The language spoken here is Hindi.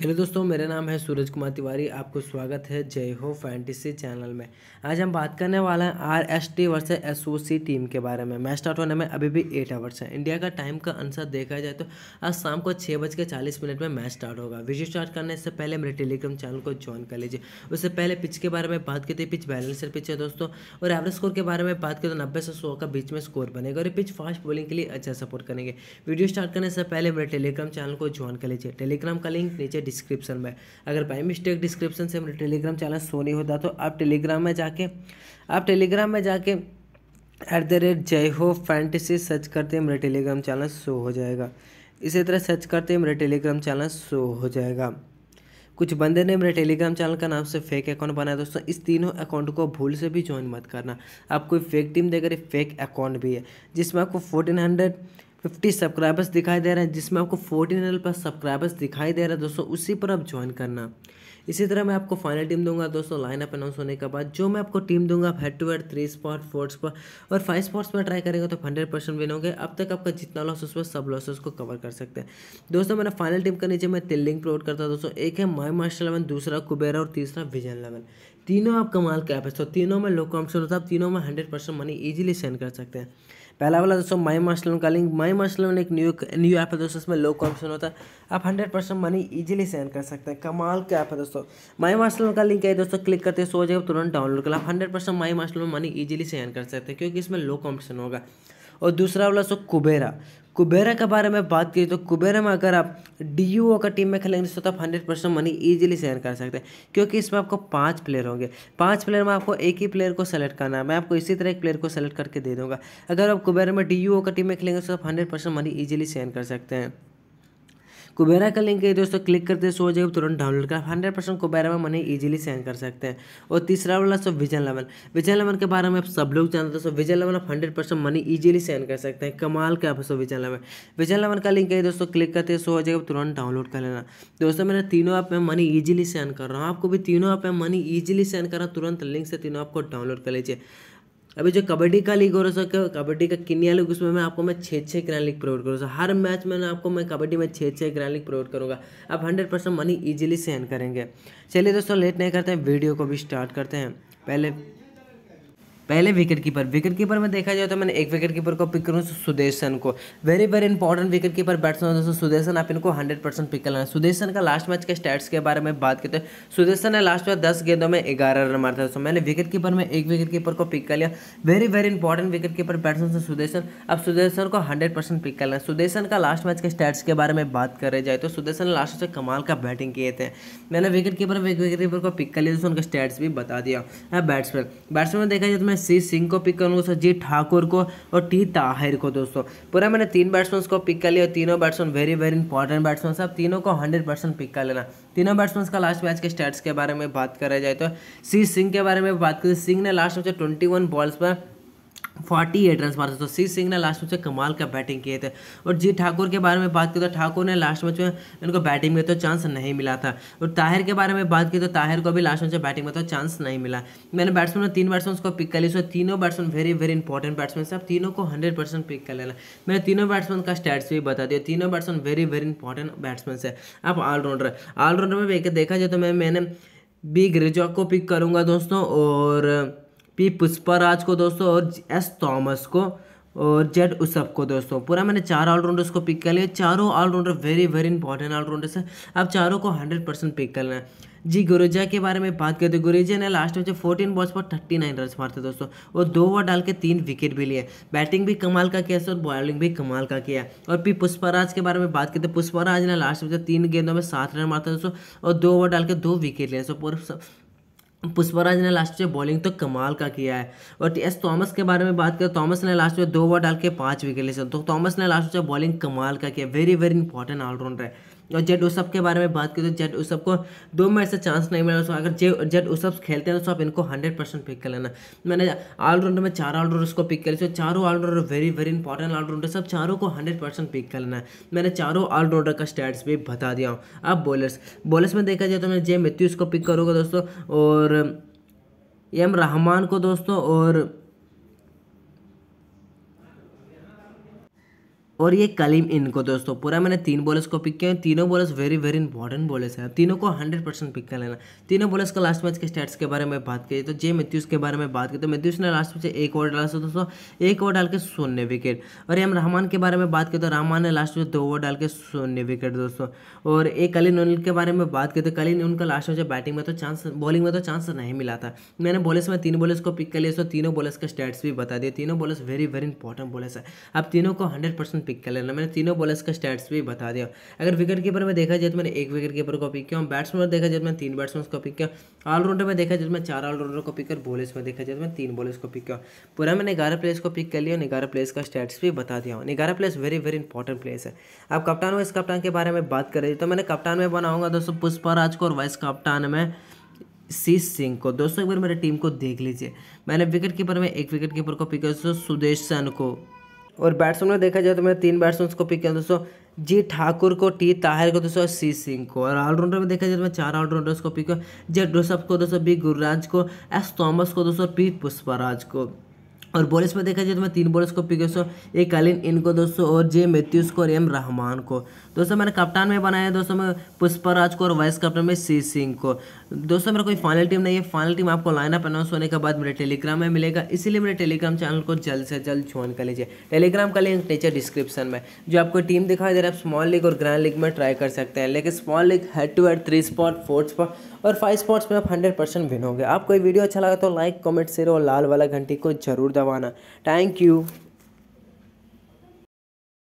हेलो दोस्तों मेरा नाम है सूरज कुमार तिवारी आपको स्वागत है जय हो फैंटेसी चैनल में आज हम बात करने वाले हैं R S T versus S O C team के बारे में मैच स्टार्ट होने में अभी भी एट आवर्स है इंडिया का टाइम का आंसर देखा जाए तो आज शाम को छः बज के चालीस मिनट में मैच स्टार्ट होगा वीडियो स्टार्ट करने से पहले मेरे टेलीग्राम चैनल को ज्वाइन कर लीजिए उससे पहले पिच के बारे में बात की थी पिच बैलेंसर पिच है दोस्तों और एवरेज स्कोर के बारे में बात की तो नब्बे से सौ का बीच में स्कोर बनेगा और पिच फास्ट बॉलिंग के लिए अच्छा सपोर्ट करेंगे वीडियो स्टार्ट करने से पहले मेरे टेलीग्राम चैनल को ज्वाइन कर लीजिए टेलीग्राम का लिंक नीचे डिस्क्रिप्शन में अगर बाई मिस्टेक डिस्क्रिप्शन से हमारे टेलीग्राम चैनल शो नहीं होता तो आप टेलीग्राम में जाके आप टेलीग्राम में जाके एट द रेट जय हो फैंटेसी सर्च करते हैं मेरे टेलीग्राम चैनल शो हो जाएगा इसी तरह सर्च करते हैं मेरे टेलीग्राम चैनल शो हो जाएगा कुछ बंदे ने मेरे टेलीग्राम चैनल का नाम से फेक अकाउंट बनाया दोस्तों इस तीनों अकाउंट को भूल से भी ज्वाइन मत करना आप कोई फेक टीम देकर फेक अकाउंट भी है जिसमें आपको फोर्टीन हंड्रेड फिफ्टी सब्सक्राइबर्स दिखाई दे रहे हैं जिसमें आपको फोर्टीन हंड्रेड प्लस सब्सक्राइबर्स दिखाई दे रहा है दोस्तों उसी पर आप ज्वाइन करना इसी तरह मैं आपको फाइनल टीम दूंगा दोस्तों लाइन अप अनाउंस होने के बाद जो मैं आपको टीम दूंगा head to head three spot four spot और फाइव स्पॉट्स में ट्राई करेंगे तो हंड्रेड परसेंट विन होंगे अब तक आपका जितना लॉस उसमें सब लॉसेस को कवर कर सकते हैं दोस्तों मैंने फाइनल टीम के नीचे मैं तिल लिंक प्रोवाइड करता हूँ दोस्तों एक है माई मास्टर इलेवन दूसरा कुबेरा और तीसरा विजन इलेवन तीनों आप कमाल कैप है तो तीनों में लो कॉम्पिटिशन होता है तीनों में hundred percent money easily send कर सकते हैं पहला वाला दोस्तों माई मार्शल का लिंक माई मार्शल एक न्यू न्यू ऐप है दोस्तों इसमें लो कमीशन होता है आप hundred percent money easily send कर सकते हैं कमाल का ऐप है दोस्तों माई मार्शल का लिंक है दोस्तों क्लिक करते सो जाएगा तुरंत डाउनलोड कर आप हंड्रेड परसेंट माई मार्शल में मनी ईजिली सेंड कर सकते हैं क्योंकि इसमें लो कॉम्पिटिशन होगा और दूसरा वाला दोस्तों कुबेरा कुबेरा के बारे में बात करें तो कुबेरा में अगर आप डी यू ओ का टीम में खेलेंगे तो आप hundred percent money easily share कर सकते हैं क्योंकि इसमें आपको पाँच प्लेयर होंगे पाँच प्लेयर में आपको एक ही प्लेयर को सेलेक्ट करना है मैं आपको इसी तरह एक प्लेयर को सेलेक्ट करके दे दूंगा अगर आप कुबेरा में डी यू ओ का टीम में खेलेंगे तो आप hundred percent money easily share कर सकते हैं कुबेरा का लिंक दोस्तों क्लिक करते सो हो जाएगा तुरंत डाउनलोड कर हंड्रेड परसेंट कुबेरा में मनी इजीली सेंड कर सकते हैं और तीसरा वाला सो विजन लेवन विजन लेवन के बारे में आप सब लोग जानते हैं दोस्तों विजन लेवल आप hundred percent money easily send कर सकते हैं कमाल का सो विजन लेवन विजन लेवन का लिंक है दोस्तों क्लिक करते सो हो जाएगा तुरंत डाउनलोड कर लेना दोस्तों मैंने तीनों ऐप में मनी ईजिली सेंड कर रहा हूँ आपको भी तीनों ऐप में मनी ईजिली सेंड कर रहा हूँ तुरंत लिंक से तीनों ऐप को डाउनलोड कर लीजिए अभी जो कबड्डी का लीग हो रहा है कबड्डी का किनिया लीग उसमें मैं आपको मैं छः छः ग्रैंड लीग प्रोवाइड करूँगा हर मैच में आपको मैं कबड्डी में छः छः ग्रैंड लीग प्रोवाइड करूँगा आप hundred percent money easily send करेंगे चलिए दोस्तों लेट नहीं करते हैं वीडियो को भी स्टार्ट करते हैं पहले पहले विकेट कीपर विकेट कीपर में देखा जाए तो मैंने एक विकेट कीपर को पिक करूँ सुदेशन को very very important wicket keeper batsman दोस्तों सुदेशन आप इनको हंड्रेड परसेंट पिक करना है सुदेशन का लास्ट मैच के स्टैट्स के बारे में बात करते हैं सुदेशन ने लास्ट में दस गेंदों में ग्यारह रन मारे थे दोस्तों मैंने विकेट कीपर में एक विकेट कीपर को पिक कर लिया very very important wicket keeper batsman Sudharsan अब सुदेशन को हंड्रेड परसेंट पिक करना है सुदेशन का लास्ट मैच के स्टैट्स के बारे में बात कर जाए तो सुदेशन ने लास्ट से कमाल का बैटिंग किए थे मैंने विकेट कीपर विकेट कीपर को पिक कर लिया दोस्तों उनका स्टैट्स भी बता दिया बैट्समैन बैट्समैन देखा जाए तो मैं सी सिंह को पिक करना दोस्तों जी ठाकुर को और टी ताहिर को दोस्तों पूरा मैंने तीन बैट्समैन को पिक कर लिया और तीनों batsman very very important batsman सब तीनों को हंड्रेड परसेंट पिक कर लेना तीनों बैट्समैन का लास्ट मैच के स्टैट्स के बारे में बात करा जाए तो सी सिंह के बारे में बात करें सिंह ने last match twenty one balls पर फोर्टी एट रन मारे तो सी सिंह ने लास्ट मैच में कमाल का बैटिंग किए थे और जी ठाकुर के बारे में बात की तो ठाकुर ने लास्ट मैच में इनको बैटिंग में तो चांस नहीं मिला था और ताहिर के बारे में बात की तो ताहिर को भी लास्ट मैच में बैटिंग में तो चांस नहीं मिला मैंने बैट्समैन ने तीन बैट्समैन को पिक कर लिया तीनों batsman very very important batsman से आप तीनों को हंड्रेड परसेंट पिक कर लेना मैंने तीनों बैट्समैन का स्टैट्स भी बता दिया तीनों batsman very very important batsman है आप ऑलराउंडर ऑलराउंडर में देखा जाए तो मैं मैंने बी ग्रेजॉक को पिक करूँगा दोस्तों और पी पुष्पाराज को दोस्तों और एस थॉमस को और जेड उसप को दोस्तों पूरा मैंने चार ऑलराउंडर्स को पिक कर लिया चारों all rounder very very important all rounders है अब चारों को हंड्रेड परसेंट पिक करना है जी गुरुजा के बारे में बात करते गुरुजा ने लास्ट में जो फोर्टीन बॉल्स पर थर्टी नाइन रन मारते दोस्तों और दो ओवर डाल के तीन विकेट भी लिए बैटिंग भी कमाल का किया और बॉलिंग भी कमाल का किया और पी पुष्पाराज के बारे में बात करते पुष्पाराज ने लास्ट में जो तीन गेंदों में सात रन मारते दोस्तों और दो ओवर डाल के दो विकेट लिए सो पूरा पुष्पराज ने लास्ट में बॉलिंग तो कमाल का किया है और टी एस थॉमस के बारे में बात करें थॉमस ने लास्ट में दो ओवर डाल के पाँच विकेट ले तो थॉमस ने लास्ट में बॉलिंग कमाल का किया वेरी वेरी इंपॉर्टेंट ऑलराउंडर है और जेड उसब के बारे में बात करें तो जेड उसब को दो मैच से चांस नहीं मिला दोस्तों अगर जे जेड उसब खेलते हैं तो आप इनको हंड्रेड परसेंट पिक कर लेना मैंने ऑलराउंडर में चार ऑलराउंडर उसको पिक कर लिया चारों all rounder very very important all rounder सब चारों को हंड्रेड परसेंट पिक कर लेना मैंने चारों ऑलराउंडर का स्टैट्स भी बता दिया हूँ अब बॉलर्स बॉलर्स में देखा जाए तो मैं जे मित्यूस को पिक करूँगा दोस्तों और एम रहमान को दोस्तों और और ये कलीम इनको दोस्तों पूरा मैंने तीन बॉलर्स को पिक किया तीनों bowlers very very important bowlers हैं तीनों को हंड्रेड परसेंट पिक कर लेना तीनों बॉलर्स का लास्ट मैच के स्टैट्स के बारे में बात करिए तो जे मेथ्यूज के बारे में बात करिए तो मेथ्यूज ने लास्ट मैच एक ओवर डाला तो दोस्तों एक ओवर डाल के शून्य विकेट और हम रहमान के बारे में बात करें तो रहमान ने लास्ट में दो ओवर डाल के शून्य विकेट दोस्तों और एक कलीन उनल के बारे में बात करें तो कलीन उनका लास्ट में बैटिंग में तो चांस बॉलिंग में तो चांस नहीं मिला था मैंने बॉलर्स में तीन बॉलर्स को पिक कर लिया तो तीनों बॉलर्स का स्टैट्स भी बता दिए तीनों bowlers very very important bowlers है अब तीनों को हंड्रेड परसेंट पिक कर लेना मैंने तीनों बॉलर्स का स्टैट्स भी बता दिया अगर विकेट कीपर में देखा जाए तो मैंने एक विकेट कीपर को पिक किया बैट्समैन तो तो में देखा जाए तो मैंने तीन बैट्समैन को पिक किया ऑलराउंडर में देखा जाए तो मैं चार ऑलराउंडर को पिक कर बॉलर्स में देखा जाए तो मैं तीन बॉलर्स को पिक किया पूरा मैंने ग्यारह प्लेयर्स को पिक कर लिया और ग्यारह प्लेयर्स का स्टैट्स भी बता दिया हूँ ग्यारह players very very important players है अब कप्तान वाइस कप्तान के बारे में बात कर रही तो मैंने कप्तान में बनाऊंगा दोस्तों राज को और वाइस कप्तान में सी सिंह को दोस्तों एक बार मेरे टीम को देख लीजिए मैंने विकेट कीपर में एक विकेट कीपर को पिक किया सुदेश सुदेशन को और बैट्समैन में देखा जाए तो मैंने तीन बैट्समैन को पिक किया दोस्तों जी ठाकुर को टी ताहिर को दोस्तों सी सिंह को और ऑलराउंडर में देखा जाए तो मैं चार ऑलराउंडर्स को पिक किया जेड डोसअप को दोस्तों बी गुरराज को एस थॉमस को दोस्तों पी पुष्पराज को और बॉलर्स में देखा जाए तो मैं तीन बॉलर्स को पिकेसो एक कालीन इनको दोस्तों और जे मैथ्यूस को और एम रहमान को दोस्तों मैंने कप्तान में बनाया दोस्तों मैं पुष्पराज को और वाइस कप्तान में सी सिंह को दोस्तों मेरा कोई फाइनल टीम नहीं है फाइनल टीम आपको लाइनअप अनाउंस होने के बाद मेरे टेलीग्राम में मिलेगा इसीलिए मेरे टेलीग्राम चैनल को जल्द से जल्द ज्वाइन कर लीजिए टेलीग्राम का लिंक नीचे डिस्क्रिप्शन में जो आपको टीम दिखाई दे रहा है आप स्मॉल लीग और ग्रैंड लीग में ट्राई कर सकते हैं लेकिन small league head to head three spot fourth spot और फाइव स्पॉट्स में आप हंड्रेड परसेंट विन होंगे आपको वीडियो अच्छा लगा तो लाइक कॉमेंट शेयर और लाल वाला घंटी को जरूर Thank you.